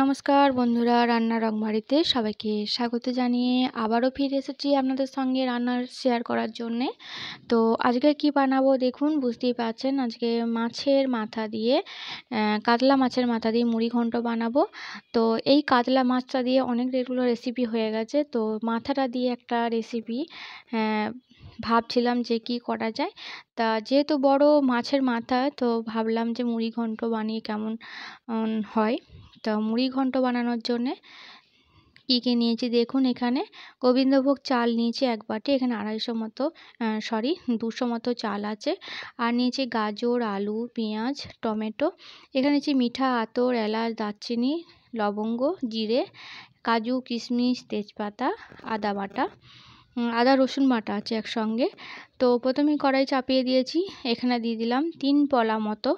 নমস্কার বন্ধুরা রান্না রংবাড়িতে সবাইকে স্বাগত জানিয়ে আবারও ফিরে এসেছি আপনাদের সঙ্গে রান্না শেয়ার করার জন্যে তো আজকে কি বানাবো দেখুন বুঝতেই পারছেন আজকে মাছের মাথা দিয়ে কাতলা মাছের মাথা দিয়ে মুড়ি ঘন্ট বানাবো তো এই কাতলা মাছটা দিয়ে অনেক রেগুলো রেসিপি হয়ে গেছে তো মাথাটা দিয়ে একটা রেসিপি ভাবছিলাম যে কি করা যায় তা যেহেতু বড় মাছের মাথা তো ভাবলাম যে মুড়ি ঘন্ট বানিয়ে কেমন হয় তা মুড়ি ঘন্ট বানানোর জন্যে কী কী নিয়েছি দেখুন এখানে গোবিন্দভোগ চাল নিয়েছি এক বাটি এখানে আড়াইশো মতো সরি দুশো মতো চাল আছে আর নিয়েছি গাজর আলু পেঁয়াজ টমেটো এখানে নিয়েছি মিঠা আতর এলাচ দারচিনি লবঙ্গ জিরে কাজু কিশমিশ তেজপাতা আদা বাটা আদা রসুন বাটা আছে একসঙ্গে তো প্রথমে কড়াই চাপিয়ে দিয়েছি এখানে দিয়ে দিলাম তিন পলা মতো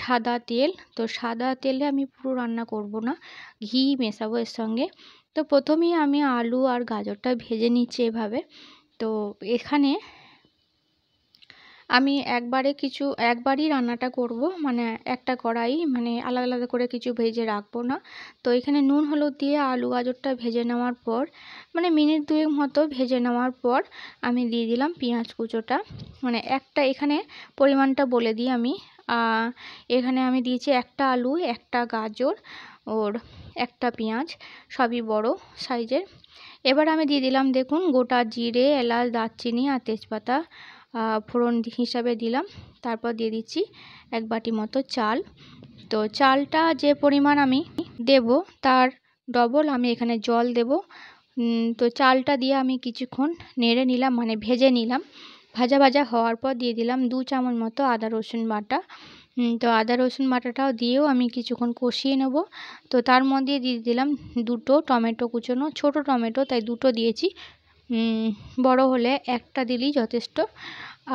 সাদা তেল তো সাদা তেলে আমি পুরো রান্না করব না ঘি মেশাবো এর সঙ্গে তো প্রথমেই আমি আলু আর গাজরটা ভেজে নিচ্ছি এভাবে তো এখানে আমি একবারে কিছু একবারই রান্নাটা করব মানে একটা কড়াই মানে আলাদা আলাদা করে কিছু ভেজে রাখবো না তো এখানে নুন হলুদ দিয়ে আলু গাজরটা ভেজে নেওয়ার পর মানে মিনিট দুই মতো ভেজে নেওয়ার পর আমি দিয়ে দিলাম পেঁয়াজ কুচোটা মানে একটা এখানে পরিমাণটা বলে দিই আমি এখানে আমি দিয়েছি একটা আলু একটা গাজর ওর একটা পেঁয়াজ সবই বড় সাইজের এবার আমি দিয়ে দিলাম দেখুন গোটা জিরে এলাচ দারচিনি আর তেজপাতা ফোড়ন হিসাবে দিলাম তারপর দিয়ে দিচ্ছি এক বাটি মতো চাল তো চালটা যে পরিমাণ আমি দেব তার ডবল আমি এখানে জল দেব তো চালটা দিয়ে আমি কিছুক্ষণ নেড়ে নিলাম মানে ভেজে নিলাম ভাজা ভাজা হওয়ার পর দিয়ে দিলাম দু চামচ মতো আদা রসুন বাটা তো আদা রসুন বাটাটাও দিয়েও আমি কিছুক্ষণ কষিয়ে নেব তো তার মধ্যে দিয়ে দিলাম দুটো টমেটো কুচোনো ছোট টমেটো তাই দুটো দিয়েছি বড় হলে একটা দিলেই যথেষ্ট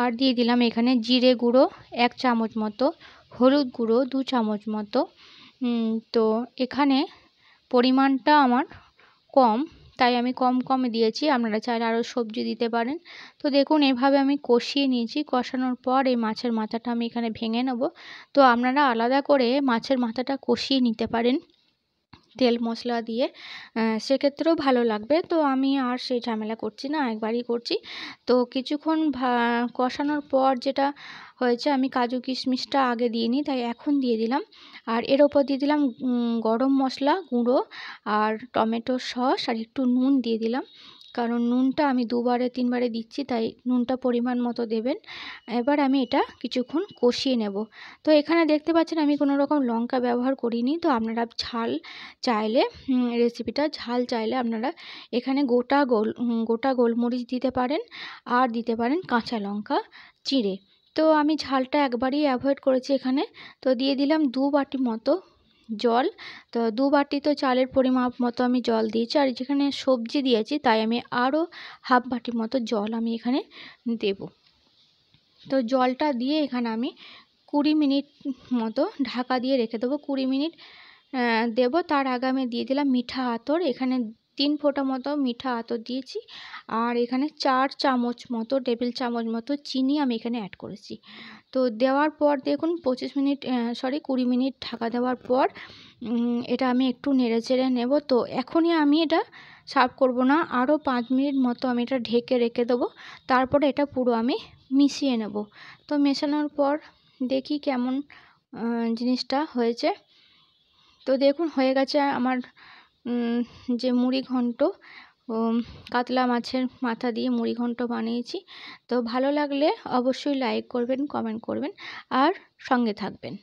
আর দিয়ে দিলাম এখানে জিরে গুঁড়ো এক চামচ মতো হলুদ গুঁড়ো দু চামচ মতো তো এখানে পরিমাণটা আমার কম তাই আমি কম কম দিয়েছি আপনারা চাইলে আরও সবজি দিতে পারেন তো দেখুন এভাবে আমি কষিয়ে নিয়েছি কষানোর পর এই মাছের মাথাটা আমি এখানে ভেঙে নেব তো আপনারা আলাদা করে মাছের মাথাটা কষিয়ে নিতে পারেন তেল মশলা দিয়ে সেক্ষেত্রেও ভালো লাগবে তো আমি আর সেই ঝামেলা করছি না একবারই করছি তো কিছুক্ষণ কষানোর পর যেটা হয়েছে আমি কাজু কিশমিশটা আগে দিইনি তাই এখন দিয়ে দিলাম আর এর ওপর দিয়ে দিলাম গরম মশলা গুঁড়ো আর টমেটো সস আর একটু নুন দিয়ে দিলাম কারণ নুনটা আমি দুবারে তিনবারে দিচ্ছি তাই নুনটা পরিমাণ মতো দেবেন এবার আমি এটা কিছুক্ষণ কষিয়ে নেব তো এখানে দেখতে পাচ্ছেন আমি কোনো রকম লঙ্কা ব্যবহার করিনি তো আপনারা ঝাল চাইলে রেসিপিটা ঝাল চাইলে আপনারা এখানে গোটা গোল গোটা গোলমরিচ দিতে পারেন আর দিতে পারেন কাঁচা লঙ্কা চিড়ে তো আমি ঝালটা একবারই অ্যাভয়েড করেছি এখানে তো দিয়ে দিলাম দু বাটি মতো জল তো দু বাটি তো চালের পরিমাপ মতো আমি জল দিয়েছি আর যেখানে সবজি দিয়েছি তাই আমি আরও হাফ বাটির মতো জল আমি এখানে দেব তো জলটা দিয়ে এখানে আমি কুড়ি মিনিট মতো ঢাকা দিয়ে রেখে দেবো কুড়ি মিনিট দেব তার আগে আমি দিয়ে দিলাম মিঠা আতর এখানে তিন ফোঁটা মতো মিঠা আতর দিয়েছি আর এখানে চার চামচ মতো টেবিল চামচ মতো চিনি আমি এখানে অ্যাড করেছি তো দেওয়ার পর দেখুন পঁচিশ মিনিট সরি কুড়ি মিনিট ঢাকা দেওয়ার পর এটা আমি একটু নেড়ে চেড়ে নেব তো এখনই আমি এটা সার্ভ করব না আরও পাঁচ মিনিট মতো আমি এটা ঢেকে রেখে দেবো তারপরে এটা পুরো আমি মিশিয়ে নেব তো মেশানোর পর দেখি কেমন জিনিসটা হয়েছে তো দেখুন হয়ে গেছে আমার যে মুড়ি ঘন্ট কাতলা মাছের মাথা দিয়ে মুড়ি ঘন্ট বানিয়েছি তো ভালো লাগলে অবশ্যই লাইক করবেন কমেন্ট করবেন আর সঙ্গে থাকবেন